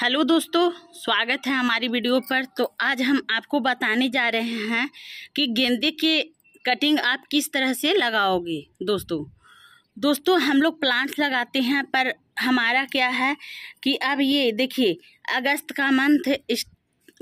hello दोस्तों स्वागत है हमारी वीडियो पर तो आज हम आपको बताने जा रहे हैं कि गेंदे के कटिंग आप किस तरह से लगाओगे दोस्तों दोस्तों हम लोग प्लांट्स लगाते हैं पर हमारा क्या है कि अब ये देखिए अगस्त का मंथ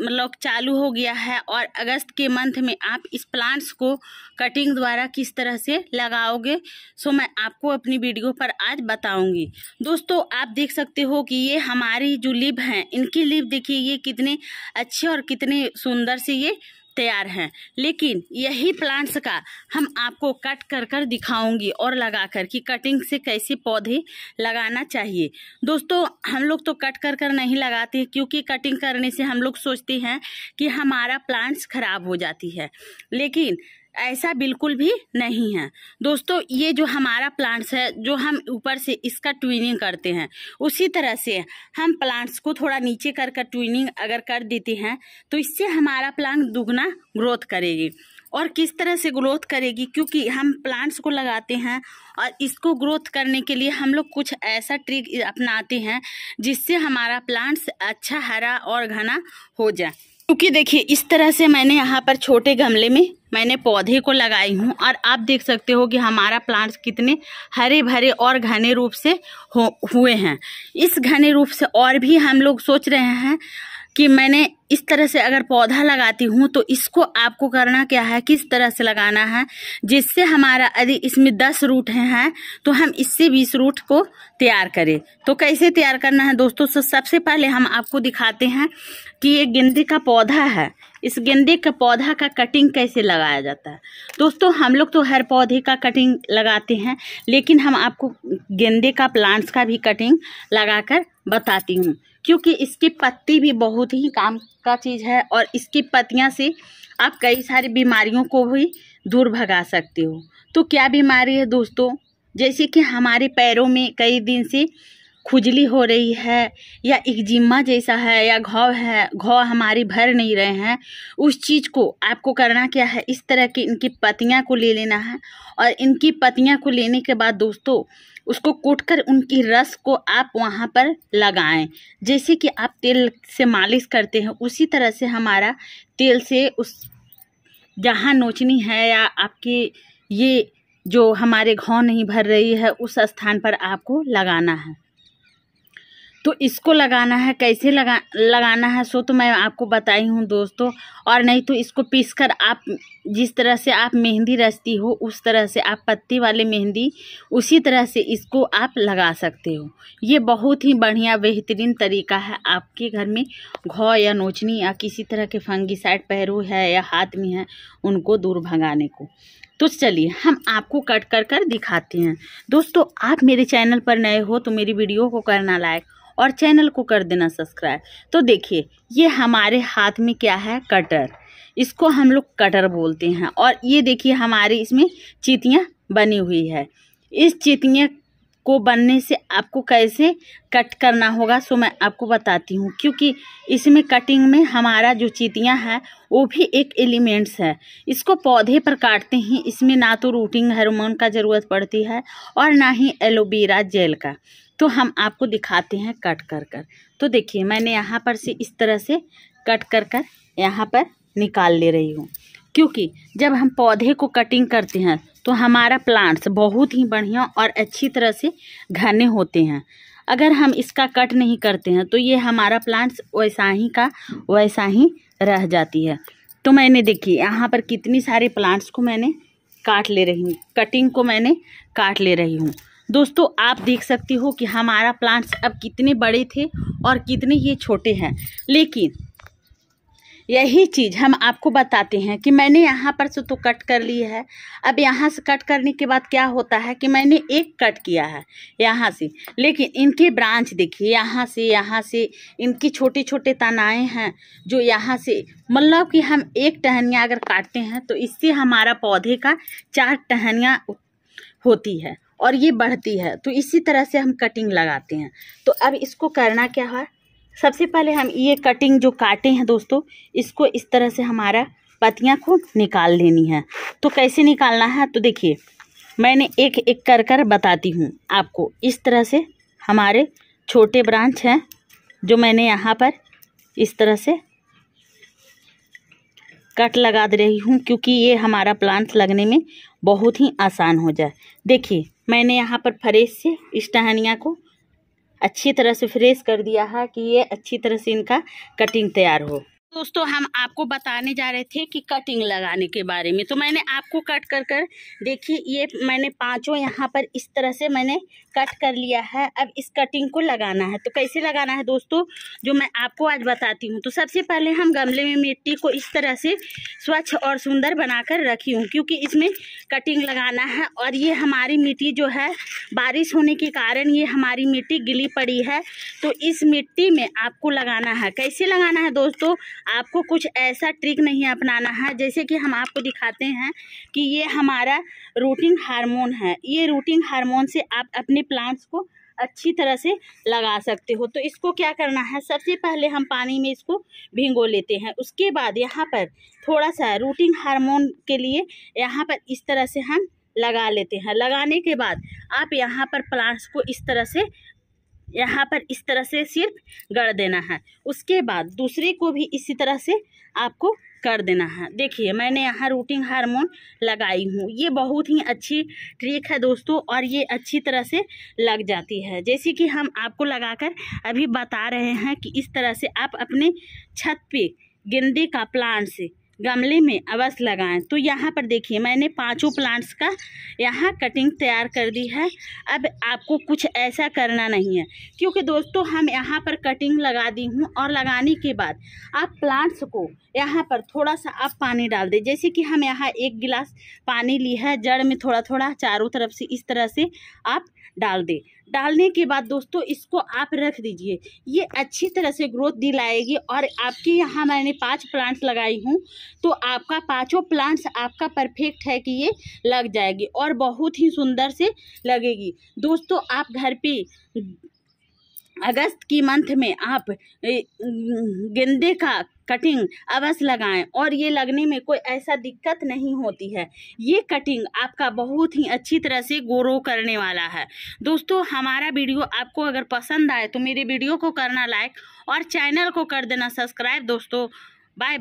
मतलब चालू हो गया है और अगस्त के मंथ में आप इस प्लांट्स को कटिंग द्वारा किस तरह से लगाओगे सो मैं आपको अपनी वीडियो पर आज बताऊंगी दोस्तों आप देख सकते हो कि ये हमारी जो लिप हैं इनकी लिप देखिए ये कितने अच्छे और कितने सुंदर से ये तैयार हैं लेकिन यही प्लांट्स का हम आपको कट कर कर दिखाऊंगी और लगा कर कि कटिंग से कैसे पौधे लगाना चाहिए दोस्तों हम लोग तो कट कर कर नहीं लगाते क्योंकि कटिंग करने से हम लोग सोचते हैं कि हमारा प्लांट्स खराब हो जाती है लेकिन ऐसा बिल्कुल भी नहीं है दोस्तों ये जो हमारा प्लांट्स है जो हम ऊपर से इसका ट्विनिंग करते हैं उसी तरह से हम प्लांट्स को थोड़ा नीचे कर कर ट्विनिंग अगर कर देते हैं तो इससे हमारा प्लांट दुगना ग्रोथ करेगी और किस तरह से ग्रोथ करेगी क्योंकि हम प्लांट्स को लगाते हैं और इसको ग्रोथ करने के लिए हम लोग कुछ ऐसा ट्रिक अपनाते हैं जिससे हमारा प्लांट्स अच्छा हरा और घना हो जाए क्योंकि देखिए इस तरह से मैंने यहाँ पर छोटे गमले में मैंने पौधे को लगाई हूँ और आप देख सकते हो कि हमारा प्लांट्स कितने हरे भरे और घने रूप से हो हुए हैं इस घने रूप से और भी हम लोग सोच रहे हैं कि मैंने इस तरह से अगर पौधा लगाती हूँ तो इसको आपको करना क्या है किस तरह से लगाना है जिससे हमारा यदि इसमें दस रूट हैं तो हम इससे बीस रूट को तैयार करें तो कैसे तैयार करना है दोस्तों तो सबसे पहले हम आपको दिखाते हैं कि ये गेंदे का पौधा है इस गेंदे का पौधा का कटिंग कैसे लगाया जाता है दोस्तों हम लोग तो हर पौधे का कटिंग लगाते हैं लेकिन हम आपको गेंदे का प्लांट्स का भी कटिंग लगा बताती हूँ क्योंकि इसकी पत्ती भी बहुत ही काम का चीज़ है और इसकी पत्तियाँ से आप कई सारी बीमारियों को भी दूर भगा सकते हो तो क्या बीमारी है दोस्तों जैसे कि हमारे पैरों में कई दिन से खुजली हो रही है या इक्जिमा जैसा है या घाव है घाव हमारी भर नहीं रहे हैं उस चीज़ को आपको करना क्या है इस तरह की इनकी पतियाँ को ले लेना है और इनकी पतियाँ को लेने के बाद दोस्तों उसको कूट कर उनकी रस को आप वहाँ पर लगाएं जैसे कि आप तेल से मालिश करते हैं उसी तरह से हमारा तेल से उस जहाँ नोचनी है या आपकी ये जो हमारे घाव नहीं भर रही है उस स्थान पर आपको लगाना है तो इसको लगाना है कैसे लगा लगाना है सो तो मैं आपको बताई हूँ दोस्तों और नहीं तो इसको पीस कर आप जिस तरह से आप मेहंदी रचती हो उस तरह से आप पत्ती वाले मेहंदी उसी तरह से इसको आप लगा सकते हो ये बहुत ही बढ़िया बेहतरीन तरीका है आपके घर में घाव या नोचनी या किसी तरह के साइड पैरों है या हाथ में है उनको दूर भगाने को तो चलिए हम आपको कट कर कर दिखाते हैं दोस्तों आप मेरे चैनल पर नए हो तो मेरी वीडियो को करना लाइक और चैनल को कर देना सब्सक्राइब तो देखिए ये हमारे हाथ में क्या है कटर इसको हम लोग कटर बोलते हैं और ये देखिए हमारे इसमें चीतियाँ बनी हुई है इस चीतियाँ को बनने से आपको कैसे कट करना होगा सो मैं आपको बताती हूँ क्योंकि इसमें कटिंग में हमारा जो चीतियाँ है वो भी एक एलिमेंट्स है इसको पौधे पर काटते हैं इसमें ना तो रूटिंग हार्मोन का ज़रूरत पड़ती है और ना ही एलोवेरा जेल का तो हम आपको दिखाते हैं कट कर कर तो देखिए मैंने यहाँ पर से इस तरह से कट कर कर यहाँ पर निकाल ले रही हूँ क्योंकि जब हम पौधे को कटिंग करते हैं तो हमारा प्लांट्स बहुत ही बढ़िया और अच्छी तरह से घने होते हैं अगर हम इसका कट नहीं करते हैं तो ये हमारा प्लांट्स वैसा ही का वैसा ही रह जाती है तो मैंने देखी यहाँ पर कितनी सारे प्लांट्स को मैंने काट ले रही हूँ कटिंग को मैंने काट ले रही हूँ दोस्तों आप देख सकती हो कि हमारा प्लांट्स अब कितने बड़े थे और कितने ये छोटे हैं लेकिन यही चीज़ हम आपको बताते हैं कि मैंने यहाँ पर से तो कट कर ली है अब यहाँ से कट करने के बाद क्या होता है कि मैंने एक कट किया है यहाँ से लेकिन इनके ब्रांच देखिए यहाँ से यहाँ से इनकी छोटे छोटे तनाएँ हैं जो यहाँ से मतलब कि हम एक टहनिया अगर काटते हैं तो इससे हमारा पौधे का चार टहनिया होती है और ये बढ़ती है तो इसी तरह से हम कटिंग लगाते हैं तो अब इसको करना क्या है सबसे पहले हम ये कटिंग जो काटे हैं दोस्तों इसको इस तरह से हमारा पतियाँ को निकाल लेनी है तो कैसे निकालना है तो देखिए मैंने एक एक कर कर बताती हूँ आपको इस तरह से हमारे छोटे ब्रांच हैं जो मैंने यहाँ पर इस तरह से कट लगा दे रही हूँ क्योंकि ये हमारा प्लांट लगने में बहुत ही आसान हो जाए देखिए मैंने यहाँ पर फ्रेश से इस टहनिया को अच्छी तरह से फ्रेश कर दिया है कि ये अच्छी तरह से इनका कटिंग तैयार हो दोस्तों हम आपको बताने जा रहे थे कि कटिंग लगाने के बारे में तो मैंने आपको कट कर कर देखिए ये मैंने पांचों यहाँ पर इस तरह से मैंने कट कर लिया है अब इस कटिंग को लगाना है तो कैसे लगाना है दोस्तों जो मैं आपको आज बताती हूँ तो सबसे पहले हम गमले में मिट्टी को इस तरह से स्वच्छ और सुंदर बनाकर रखी हूँ क्योंकि इसमें कटिंग लगाना है और ये हमारी मिट्टी जो है बारिश होने के कारण ये हमारी मिट्टी गिली पड़ी है तो इस मिट्टी में आपको लगाना है कैसे लगाना है दोस्तों आपको कुछ ऐसा ट्रिक नहीं अपनाना है जैसे कि हम आपको दिखाते हैं कि ये हमारा रूटिंग हार्मोन है ये रूटिंग हार्मोन से आप अपने प्लांट्स को अच्छी तरह से लगा सकते हो तो इसको क्या करना है सबसे पहले हम पानी में इसको भिंगो लेते हैं उसके बाद यहाँ पर थोड़ा सा रूटिंग हार्मोन के लिए यहाँ पर इस तरह से हम लगा लेते हैं लगाने के बाद आप यहाँ पर प्लांट्स को इस तरह से यहाँ पर इस तरह से सिर्फ गढ़ देना है उसके बाद दूसरे को भी इसी तरह से आपको कर देना है देखिए मैंने यहाँ रूटिंग हार्मोन लगाई हूँ ये बहुत ही अच्छी ट्रिक है दोस्तों और ये अच्छी तरह से लग जाती है जैसे कि हम आपको लगाकर अभी बता रहे हैं कि इस तरह से आप अपने छत पे गेंदे का प्लांट से गमले में अवश्य लगाएं तो यहाँ पर देखिए मैंने पांचों प्लांट्स का यहाँ कटिंग तैयार कर दी है अब आपको कुछ ऐसा करना नहीं है क्योंकि दोस्तों हम यहाँ पर कटिंग लगा दी हूँ और लगाने के बाद आप प्लांट्स को यहाँ पर थोड़ा सा आप पानी डाल दें जैसे कि हम यहाँ एक गिलास पानी ली है जड़ में थोड़ा थोड़ा चारों तरफ से इस तरह से आप डाल दें डालने के बाद दोस्तों इसको आप रख दीजिए ये अच्छी तरह से ग्रोथ दिलाएगी और आपके यहाँ मैंने पांच प्लांट्स लगाई हूँ तो आपका पांचों प्लांट्स आपका परफेक्ट है कि ये लग जाएगी और बहुत ही सुंदर से लगेगी दोस्तों आप घर पे अगस्त की मंथ में आप गेंदे का कटिंग अवश्य लगाएं और ये लगने में कोई ऐसा दिक्कत नहीं होती है ये कटिंग आपका बहुत ही अच्छी तरह से ग्रो करने वाला है दोस्तों हमारा वीडियो आपको अगर पसंद आए तो मेरे वीडियो को करना लाइक और चैनल को कर देना सब्सक्राइब दोस्तों बाय बाय